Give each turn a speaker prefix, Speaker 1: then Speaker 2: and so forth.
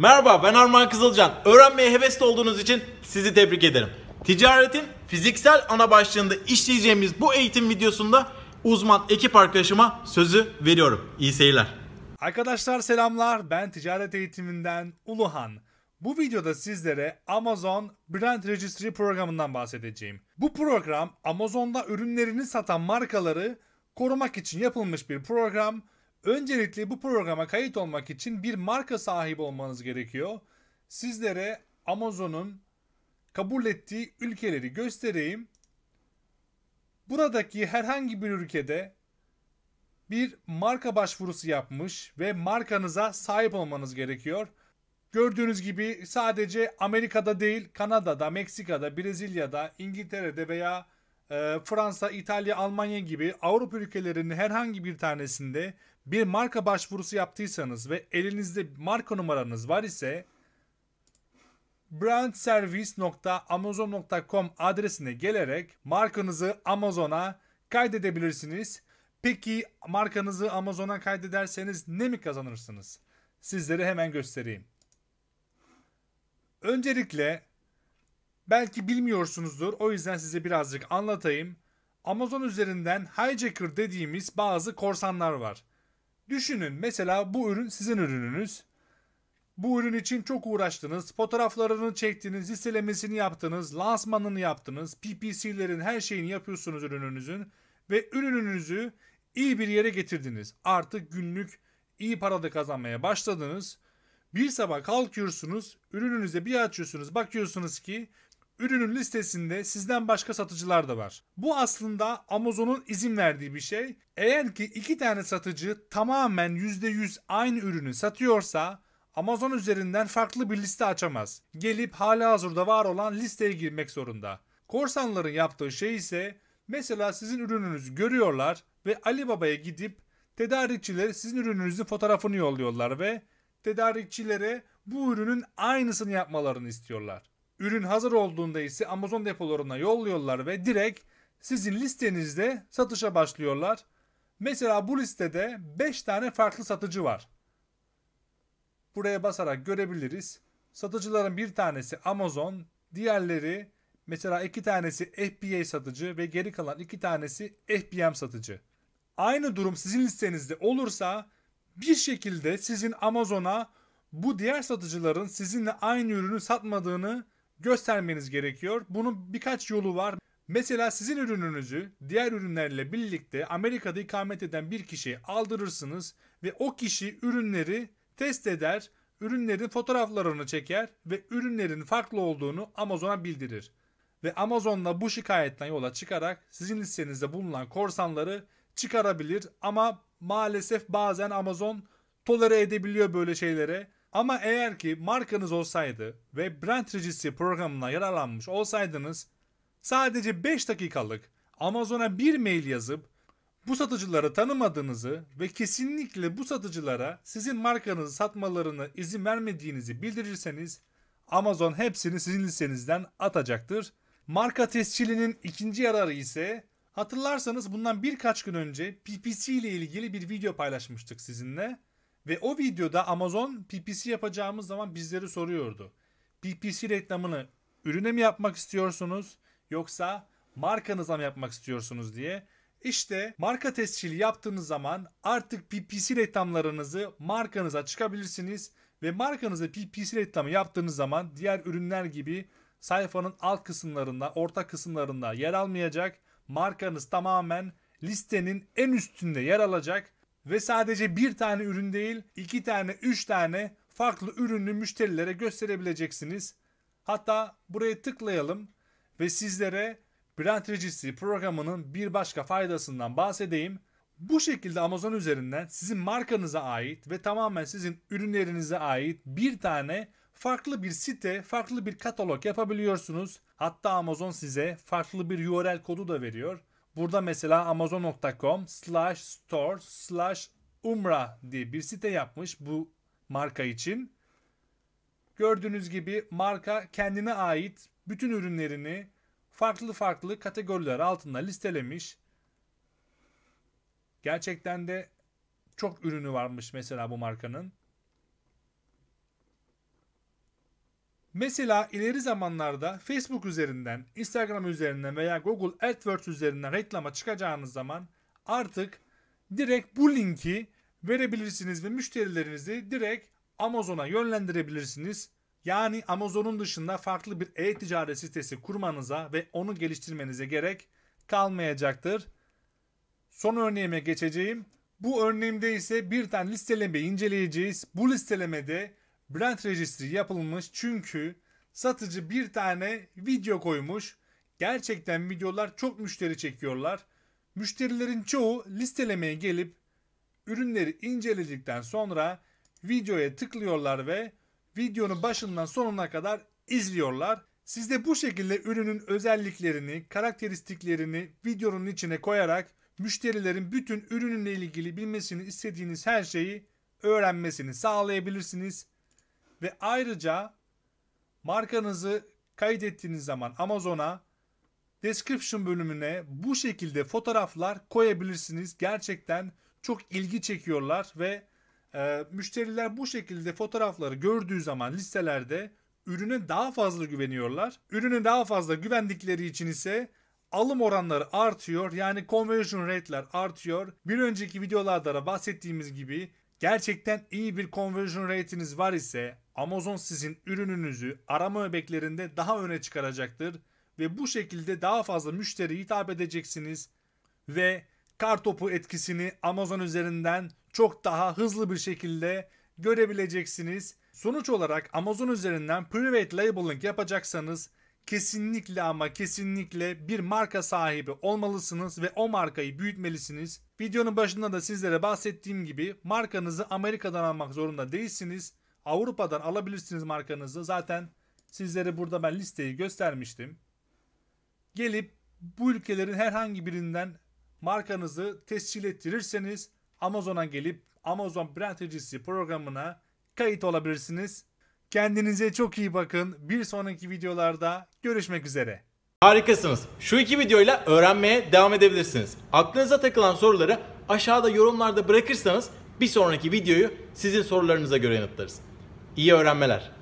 Speaker 1: Merhaba ben Armağan Kızılcan. Öğrenmeye hevesli olduğunuz için sizi tebrik ederim. Ticaretin fiziksel ana başlığında işleyeceğimiz bu eğitim videosunda uzman ekip arkadaşıma sözü veriyorum. İyi seyirler. Arkadaşlar selamlar. Ben ticaret eğitiminden Uluhan. Bu videoda sizlere Amazon Brand Registry programından bahsedeceğim. Bu program Amazon'da ürünlerini satan markaları korumak için yapılmış bir program Öncelikle bu programa kayıt olmak için bir marka sahibi olmanız gerekiyor. Sizlere Amazon'un kabul ettiği ülkeleri göstereyim. Buradaki herhangi bir ülkede bir marka başvurusu yapmış ve markanıza sahip olmanız gerekiyor. Gördüğünüz gibi sadece Amerika'da değil, Kanada'da, Meksika'da, Brezilya'da, İngiltere'de veya ee, Fransa, İtalya, Almanya gibi Avrupa ülkelerinin herhangi bir tanesinde bir marka başvurusu yaptıysanız ve elinizde marka numaranız var ise brandservice.amazon.com adresine gelerek markanızı Amazon'a kaydedebilirsiniz. Peki markanızı Amazon'a kaydederseniz ne mi kazanırsınız? Sizlere hemen göstereyim. Öncelikle Belki bilmiyorsunuzdur o yüzden size birazcık anlatayım. Amazon üzerinden hijacker dediğimiz bazı korsanlar var. Düşünün mesela bu ürün sizin ürününüz. Bu ürün için çok uğraştınız, fotoğraflarını çektiniz, listelemesini yaptınız, lansmanını yaptınız, PPC'lerin her şeyini yapıyorsunuz ürününüzün ve ürününüzü iyi bir yere getirdiniz. Artık günlük iyi para da kazanmaya başladınız. Bir sabah kalkıyorsunuz, ürününüze bir açıyorsunuz, bakıyorsunuz ki ürünün listesinde sizden başka satıcılar da var. Bu aslında Amazon'un izin verdiği bir şey. Eğer ki iki tane satıcı tamamen %100 aynı ürünü satıyorsa Amazon üzerinden farklı bir liste açamaz. Gelip hala hazırda var olan listeye girmek zorunda. Korsanların yaptığı şey ise mesela sizin ürününüzü görüyorlar ve Alibaba'ya gidip tedarikçilere sizin ürününüzün fotoğrafını yolluyorlar ve tedarikçilere bu ürünün aynısını yapmalarını istiyorlar. Ürün hazır olduğunda ise Amazon depolarına yolluyorlar ve direkt sizin listenizde satışa başlıyorlar. Mesela bu listede 5 tane farklı satıcı var. Buraya basarak görebiliriz. Satıcıların bir tanesi Amazon, diğerleri mesela iki tanesi FBA satıcı ve geri kalan iki tanesi FBM satıcı. Aynı durum sizin listenizde olursa bir şekilde sizin Amazon'a bu diğer satıcıların sizinle aynı ürünü satmadığını göstermeniz gerekiyor. Bunun birkaç yolu var. Mesela sizin ürününüzü diğer ürünlerle birlikte Amerika'da ikamet eden bir kişiye aldırırsınız ve o kişi ürünleri test eder, ürünlerin fotoğraflarını çeker ve ürünlerin farklı olduğunu Amazon'a bildirir. Ve Amazon'la bu şikayetten yola çıkarak sizin listenizde bulunan korsanları çıkarabilir ama maalesef bazen Amazon tolere edebiliyor böyle şeylere. Ama eğer ki markanız olsaydı ve brand registracy programına yararlanmış olsaydınız sadece 5 dakikalık Amazon'a bir mail yazıp bu satıcıları tanımadığınızı ve kesinlikle bu satıcılara sizin markanızı satmalarını izin vermediğinizi bildirirseniz Amazon hepsini sizin listenizden atacaktır. Marka tescilinin ikinci yararı ise hatırlarsanız bundan birkaç gün önce PPC ile ilgili bir video paylaşmıştık sizinle. Ve o videoda Amazon PPC yapacağımız zaman bizleri soruyordu. PPC reklamını ürüne mi yapmak istiyorsunuz yoksa markanıza mı yapmak istiyorsunuz diye. İşte marka tescili yaptığınız zaman artık PPC reklamlarınızı markanıza çıkabilirsiniz ve markanıza PPC reklamı yaptığınız zaman diğer ürünler gibi sayfanın alt kısımlarında, orta kısımlarında yer almayacak. Markanız tamamen listenin en üstünde yer alacak ve sadece bir tane ürün değil, iki tane, üç tane farklı ürünü müşterilere gösterebileceksiniz. Hatta buraya tıklayalım ve sizlere Brand Registry programının bir başka faydasından bahsedeyim. Bu şekilde Amazon üzerinden sizin markanıza ait ve tamamen sizin ürünlerinize ait bir tane farklı bir site, farklı bir katalog yapabiliyorsunuz. Hatta Amazon size farklı bir URL kodu da veriyor. Burada mesela amazon.com slash store slash umra diye bir site yapmış bu marka için. Gördüğünüz gibi marka kendine ait bütün ürünlerini farklı farklı kategoriler altında listelemiş. Gerçekten de çok ürünü varmış mesela bu markanın. Mesela ileri zamanlarda Facebook üzerinden, Instagram üzerinden veya Google AdWords üzerinden reklama çıkacağınız zaman artık direkt bu linki verebilirsiniz ve müşterilerinizi direkt Amazon'a yönlendirebilirsiniz. Yani Amazon'un dışında farklı bir e-ticaret sitesi kurmanıza ve onu geliştirmenize gerek kalmayacaktır. Son örneğime geçeceğim. Bu örneğimde ise bir tane listelemeyi inceleyeceğiz. Bu listelemede brand registry yapılmış çünkü satıcı bir tane video koymuş. Gerçekten videolar çok müşteri çekiyorlar. Müşterilerin çoğu listelemeye gelip ürünleri inceledikten sonra videoya tıklıyorlar ve videonun başından sonuna kadar izliyorlar. Siz de bu şekilde ürünün özelliklerini, karakteristiklerini videonun içine koyarak müşterilerin bütün ürününle ilgili bilmesini istediğiniz her şeyi öğrenmesini sağlayabilirsiniz. Ve ayrıca markanızı kaydettiğiniz zaman Amazon'a description bölümüne bu şekilde fotoğraflar koyabilirsiniz. Gerçekten çok ilgi çekiyorlar ve e, müşteriler bu şekilde fotoğrafları gördüğü zaman listelerde ürüne daha fazla güveniyorlar. Ürüne daha fazla güvendikleri için ise alım oranları artıyor. Yani conversion rate'ler artıyor. Bir önceki videolarda da bahsettiğimiz gibi Gerçekten iyi bir conversion rate'iniz var ise Amazon sizin ürününüzü arama öbeklerinde daha öne çıkaracaktır ve bu şekilde daha fazla müşteri hitap edeceksiniz ve kar topu etkisini Amazon üzerinden çok daha hızlı bir şekilde görebileceksiniz. Sonuç olarak Amazon üzerinden private labeling yapacaksanız kesinlikle ama kesinlikle bir marka sahibi olmalısınız ve o markayı büyütmelisiniz. Videonun başında da sizlere bahsettiğim gibi markanızı Amerika'dan almak zorunda değilsiniz. Avrupa'dan alabilirsiniz markanızı. Zaten sizlere burada ben listeyi göstermiştim. Gelip bu ülkelerin herhangi birinden markanızı tescil ettirirseniz Amazon'a gelip Amazon Brand Registry programına kayıt olabilirsiniz. Kendinize çok iyi bakın. Bir sonraki videolarda görüşmek üzere. Harikasınız. Şu iki videoyla öğrenmeye devam edebilirsiniz. Aklınıza takılan soruları aşağıda yorumlarda bırakırsanız bir sonraki videoyu sizin sorularınıza göre yanıtlarız. İyi öğrenmeler.